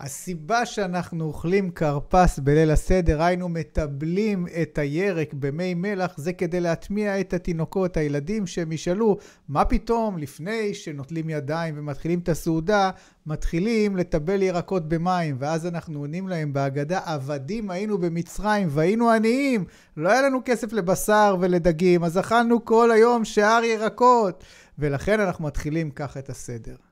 הסיבה שאנחנו אוכלים כרפס בליל הסדר, היינו מטבלים את הירק במי מלח, זה כדי להטמיע את התינוקות, הילדים, שהם ישאלו, מה פתאום לפני שנוטלים ידיים ומתחילים את הסעודה, מתחילים לטבל ירקות במים, ואז אנחנו עונים להם בהגדה, עבדים היינו במצרים והיינו עניים, לא היה לנו כסף לבשר ולדגים, אז אכלנו כל היום שאר ירקות, ולכן אנחנו מתחילים ככה את הסדר.